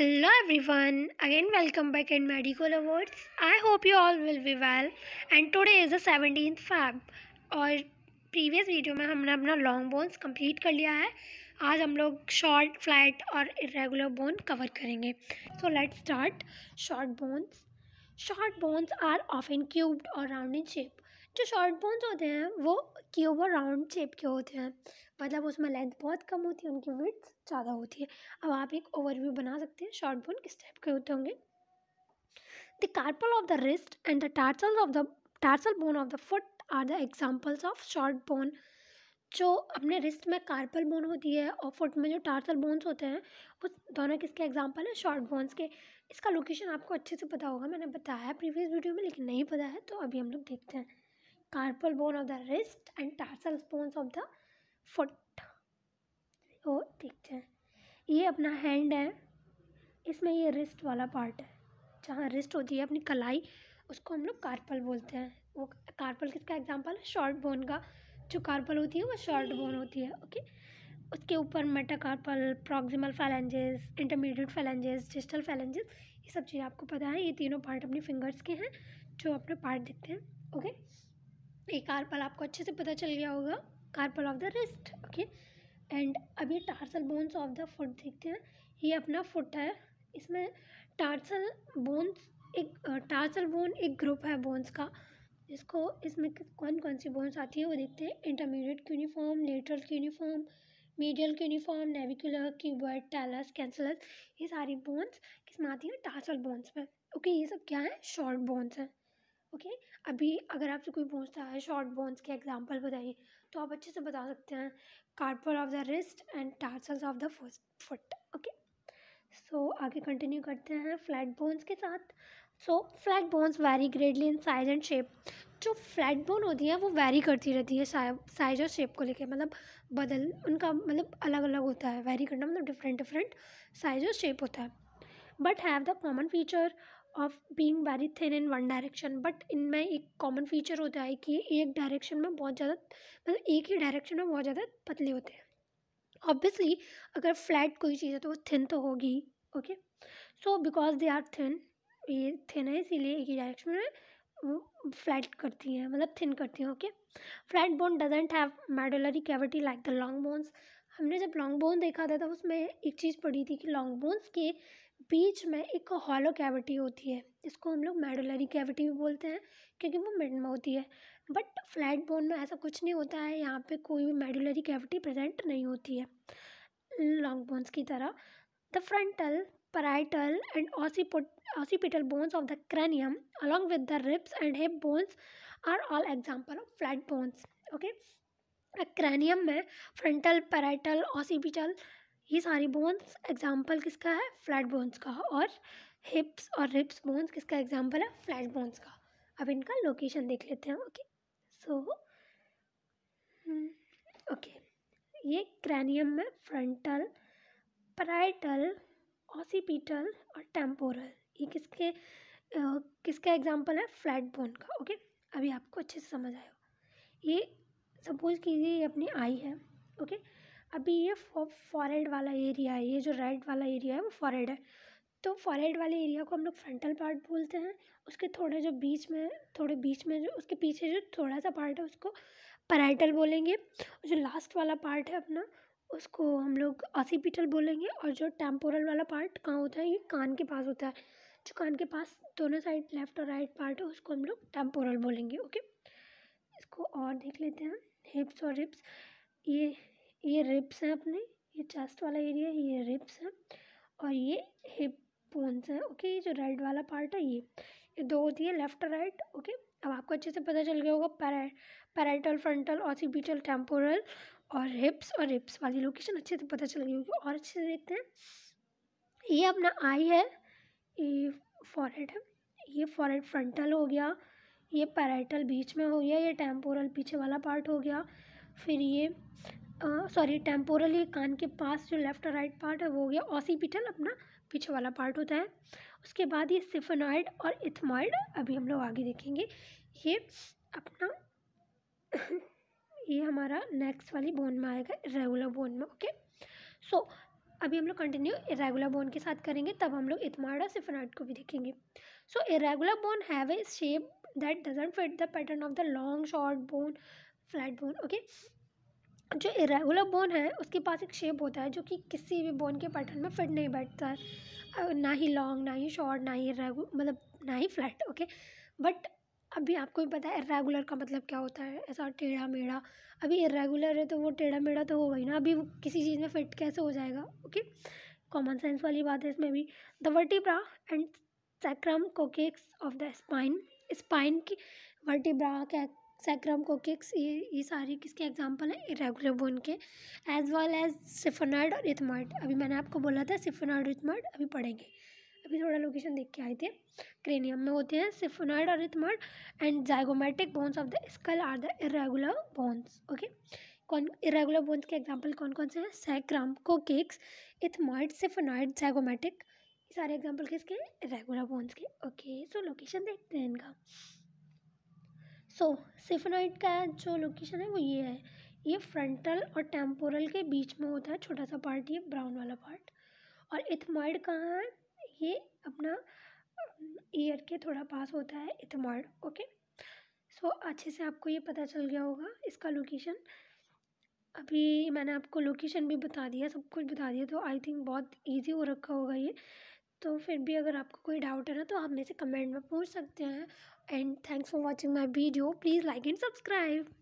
Every everyone again welcome back and medical Awards. I hope you all will be well and today is the seventeen fab और previous video में हमने अपना long bones complete कर लिया है आज हम लोग शॉर्ट फ्लैट और इरेगुलर बोन कवर करेंगे so let start short bones short bones are of in cubed और राउंड इन शेप जो शॉर्ट बोन्स होते हैं वो कि वो राउंड शेप के होते हैं मतलब उसमें लेंथ बहुत कम होती है उनकी विथ ज़्यादा होती है अब आप एक ओवरव्यू बना सकते हैं शॉर्ट बोन किस टाइप के होते होंगे the carpal of the wrist and the tarsal of the tarsal bone of the foot are the examples of short bone जो अपने रिस्ट में कार्पल बोन होती है और फुट में जो टार्सल बोन्स होते हैं उस दोनों किसके एग्जाम्पल हैं शॉर्ट बोन्स के इसका लोकेशन आपको अच्छे से पता होगा मैंने बताया प्रीवियस वीडियो में लेकिन नहीं पता है तो अभी हम लोग देखते हैं carpal bone of the wrist and tarsal bones of the foot ठीक है ये अपना हैंड है इसमें ये रिस्ट वाला पार्ट है जहाँ रिस्ट होती है अपनी कलाई उसको हम लोग कार्पल बोलते हैं वो कार्पल किसका example है शॉर्ट बोन का जो कार्पल होती है वो शॉर्ट बोन होती है ओके उसके ऊपर metacarpal proximal phalanges intermediate phalanges digital phalanges ये सब चीज़ें आपको पता है ये तीनों पार्ट अपने फिंगर्स के हैं जो अपने पार्ट दिखते हैं ओके ये कार्पल आपको अच्छे से पता चल गया होगा carpal of the wrist okay and अभी tarsal bones of the foot देखते हैं ये अपना फुट है इसमें टार्सल बोन्स एक टार्सल बोन एक ग्रुप है बोन्स का इसको इसमें कौन कौन सी बोन्स आती है वो देखते हैं intermediate cuneiform lateral cuneiform medial cuneiform navicular cuboid talus कैंसलस ये सारी बोन्स किस में आती हैं टार्सल बोन्स में ओके ये सब क्या है शॉर्ट बोन्स हैं ओके अभी अगर आपसे कोई पूछता है शॉर्ट बोन्स के एग्जांपल बताइए तो आप अच्छे से बता सकते हैं carpals of the wrist and tarsals of the foot okay so आगे कंटिन्यू करते हैं फ्लैट बोन्स के साथ so flat bones vary greatly in size and shape जो फ्लैट बोन होती है वो वेरी करती रहती है साइज और शेप को लेकर मतलब बदल उनका मतलब अलग अलग होता है वेरी करना मतलब डिफरेंट डिफरेंट साइज और शेप होता है but have the common feature of being very thin in one direction but इनमें एक कॉमन फीचर होता है कि एक डायरेक्शन में बहुत ज़्यादा मतलब एक ही डायरेक्शन में बहुत ज़्यादा पतले होते हैं ऑब्वियसली अगर फ्लैट कोई चीज़ है तो वो थिन तो होगी okay so because they are thin ये थिन है इसीलिए एक ही डायरेक्शन में वो फ्लैट करती हैं मतलब थिन करती हैं okay flat bone doesn't have medullary cavity like the long bones हमने जब लॉन्ग बोन देखा था तब उसमें एक चीज़ पढ़ी थी कि लॉन्ग बोन्स के बीच में एक हॉलो कैविटी होती है इसको हम लोग मेडुलरी कैविटी भी बोलते हैं क्योंकि वो मिड में होती है बट फ्लैट बोन में ऐसा कुछ नहीं होता है यहाँ पे कोई भी मेडुलरी कैविटी प्रेजेंट नहीं होती है लॉन्ग बोन्स की तरह the frontal parietal and occipit occipital bones of the cranium along with the ribs and hip bones are all example of flat bones okay cranium में फ्रंटल पैराइटल ऑसीपिटल ये सारी bones example किसका है flat bones का और hips और ribs bones किसका example है फ्लैट बोन्स का अब इनका लोकेशन देख लेते हैं ओके सो ओके ये क्रैनियम में फ्रंटल पराइटल ऑसीपिटल और टेम्पोरल ये किसके आ, किसका एग्जाम्पल है फ्लैट बोन का ओके अभी आपको अच्छे से समझ आया ये सपोज़ कीजिए ये अपनी आई है ओके अभी ये फॉरहेड वाला एरिया है ये जो रेड वाला एरिया है वो फॉरहेड है तो फॉरहेड वाले एरिया को हम लोग फ्रंटल पार्ट बोलते हैं उसके थोड़े जो बीच में थोड़े बीच में जो उसके पीछे जो थोड़ा सा पार्ट है उसको पैराइटल बोलेंगे जो लास्ट वाला पार्ट है अपना उसको हम लोग असीपिटल बोलेंगे और जो टेम्पोरल वाला पार्ट कहाँ होता है ये कान के पास होता है जो कान के पास दोनों साइड लेफ्ट और राइट पार्ट है उसको हम लोग टेम्पोरल बोलेंगे ओके इसको और देख लेते हैं हिप्स और रिप्स ये ये रिप्स हैं अपने ये चेस्ट वाला एरिया है ये रिप्स हैं और ये हिप बोन्स हैं ओके ये जो राइट वाला पार्ट है ये ये दो होती है लेफ्ट राइट ओके अब आपको अच्छे से पता चल गया होगा para parietal frontal occipital temporal और हिप्स और हिप्स वाली लोकेशन अच्छे से पता चल गई होगी और अच्छे से देखते हैं ये अपना आई है ये फॉरहेड है ये फॉरहेड फ्रंटल हो गया ये पैराइटल बीच में हो गया ये टेम्पोरल पीछे वाला पार्ट हो गया फिर ये सॉरी टेम्पोरली कान के पास जो लेफ्ट और राइट पार्ट है वो हो गया ऑसीपिटल अपना पीछे वाला पार्ट होता है उसके बाद ये सिफेनॉइड और इथमॉइड अभी हम लोग आगे देखेंगे ये अपना ये हमारा नेक्स्ट वाली बोन में आएगा रेगुलर बोन में ओके सो अभी हम लोग कंटिन्यू इरेगुलर बोन के साथ करेंगे तब हम लोग इथमॉइड और सिफेनॉइड को भी देखेंगे so irregular bone have a shape that doesn't fit the pattern of the long short bone flat bone okay जो इरेगुलर बोन है उसके पास एक शेप होता है जो कि किसी भी बोन के पैटर्न में फिट नहीं बैठता है ना ही लॉन्ग ना ही शॉर्ट ना ही रेगु मतलब ना ही फ्लैट ओके बट अभी आपको भी पता है इरेगुलर का मतलब क्या होता है ऐसा टेढ़ा मेढ़ा अभी इरेगुलर है तो वो टेढ़ा मेढ़ा तो होगा ही ना अभी वो किसी चीज़ में फिट कैसे हो जाएगा ओके कॉमन सेंस वाली बात है इसमें भी the vertebra and sacrum coccyx of the spine spine की वर्टिब्रा सैक्रम कोकिक्स ये ये सारी किसके एग्जाम्पल हैं इरेगुलर बोन के एज वेल एज सिफोनॉइड और इथमॉइड अभी मैंने आपको बोला था सिफनार्ड और अभी पढ़ेंगे अभी थोड़ा लोकेशन देख के आए थे क्रेनियम में होते हैं सिफोनाइड और ethmoid and zygomatic bones of the skull are the irregular bones okay कौन इरेगुलर बोन्स के एग्जाम्पल कौन कौन से हैं sacrum coccyx ethmoid sphenoid zygomatic सारे एग्जाम्पल किसके इरेगुलर बोन्स के ओके सो लोकेशन देखते हैं इनका सो सिफनॉइड का जो लोकेशन है वो ये है ये फ्रंटल और टेम्पोरल के बीच में होता है छोटा सा पार्ट ये ब्राउन वाला पार्ट और इथमॉइड कहाँ है ये अपना ईयर के थोड़ा पास होता है इथमॉइड ओके सो अच्छे से आपको ये पता चल गया होगा इसका लोकेशन अभी मैंने आपको लोकेशन भी बता दिया सब कुछ बता दिया तो आई थिंक बहुत इजी हो रखा होगा ये तो फिर भी अगर आपको कोई डाउट है ना तो आप मेरे से कमेंट में पूछ सकते हैं and thanks for watching my video please like and subscribe